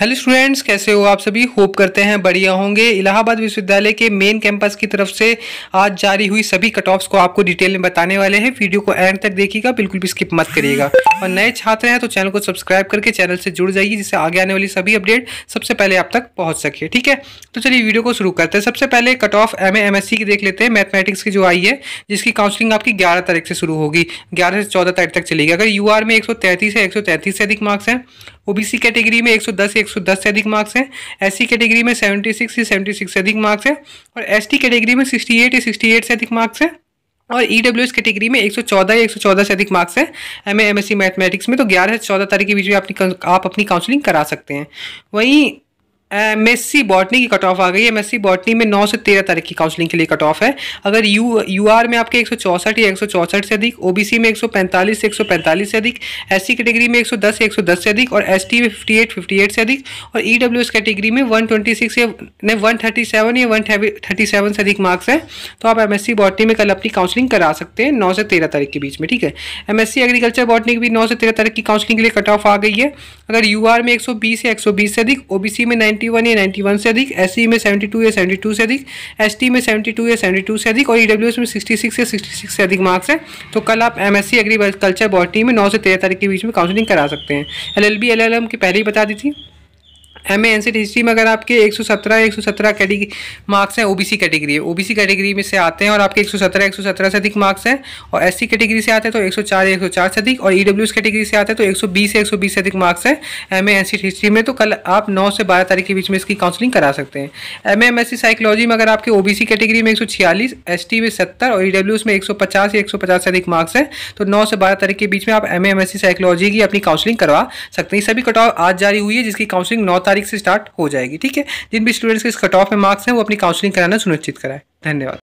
hello students कैसे हो आप सभी होप करते हैं बढ़िया होंगे इलाहाबाद विश्वविद्यालय के मेन कैंपस की तरफ से आज जारी हुई सभी कट ऑफ्स को आपको डिटेल में बताने वाले हैं वीडियो को एंड तक देखिएगा बिल्कुल भी स्किप मत करिएगा और नए छात्र हैं तो चैनल को सब्सक्राइब करके चैनल से जुड़ जाइए जिससे आगे आने वाली सभी अपडेट सबसे पहले आप तक पहुँच सके ठीक है तो चलिए वीडियो को शुरू करते हैं सबसे पहले cut off M M S C की देख लेते हैं मैथमेटिक्स की जो आई है जिसकी काउंसिलिंग आपकी ग्यारह तारीख से शुरू होगी ग्यारह से चौदह तारीख तक चलेगी अगर यू आर में एक सौ तैंतीस है एक सौ तैंतीस से अधिक मार्क्स हैं ओबीसी कैटेगरी में 110 सौ दस से अधिक मार्क्स हैं एससी कैटेगरी में 76 से 76 से अधिक मार्क्स हैं और एसटी कैटेगरी में 68 या एट से अधिक मार्क्स हैं और ई डब्ल्यू एस कैटेगरी में 114 या 114 से अधिक मार्क्स हैं M A M S C mathematics में तो ग्यारह से चौदह तारीख के बीच में आप अपनी काउंसलिंग करा सकते हैं वहीं एम एस सी बॉटनी की कट ऑफ आ गई है एम एस सी बॉटनी में नौ से तेरह तारीख की काउंसलिंग के लिए कट ऑफ है अगर यू यू आर में आपके एक सौ चौसठ या एक सौ चौसठ से अधिक ओ सी में एक सौ पैंतालीस से एक सौ पैंतालीस से अधिक एस सी कैटेगरी में एक सौ दस से एक सौ दस से अधिक और एस टी में फिफ्टी एट फिफ्टी एट से अधिक और ई डब्ल्यू एस कैटेगरी में वन ट्वेंटी सिक्स या नहीं वन थर्टी सेवन या वन थर्टी सेवन से अधिक मार्क्स है तो आप एम एस सी बॉटनी में कल अपनी काउंसलिंग करा सकते हैं नौ से तेरह तारीख के बीच में ठीक है M S C agriculture botany की भी नौ से तेरह तारीख की काउंसलिंग के लिए कट ऑफ आ गई है अगर यू आर में एक सौ बीस या एक सौ बीस से अधिक ओ बी सी में नाइन 91 या 91 से अधिक एस e में 72 या 72 से अधिक एस में 72 या 72 से अधिक और ई e में 66 या 66 से अधिक मार्क्स हैं तो कल आप M S C agriculture botany में नौ से तेरह तारीख के बीच में काउंसलिंग करा सकते हैं L L B L L M की पहले ही बता दी थी एम ए एनसीट हिस्ट्री में अगर आपके 117 117 कैटेगरी मार्क्स हैं ओबीसी कैटेगरी है ओबीसी कैटेगरी में से आते हैं और आपके 117 117 से अधिक मार्क्स हैं और एससी कैटेगरी से आते हैं तो 104 104 से अधिक और ई कैटेगरी से आते हैं तो 120 से 120 से अधिक मार्क्स हैं एम ए एनसीट हिस्ट्री में तो कल आप नौ से बारह तारीख के बीच में इसकी काउंसिलिंग करा सकते हैं एम एम एस साइकोलॉजी में अगर आपके ओ कैटेगरी में एक सौ में सत्तर और ईडब्ल्यू में एक या एक से अधिक मार्क्स हैं तो नौ से बारह तारीख के बीच में आप एम एम एस साइकोलॉजी की अपनी काउंसिलिंग करवा सकते हैं सभी कट आज जारी हुई है जिसकी काउंसलिंग नौ तारीख से स्टार्ट हो जाएगी ठीक है जिन भी स्टूडेंट्स के इस कट ऑफ में मार्क्स हैं वो अपनी काउंसलिंग कराना सुनिश्चित कराएं धन्यवाद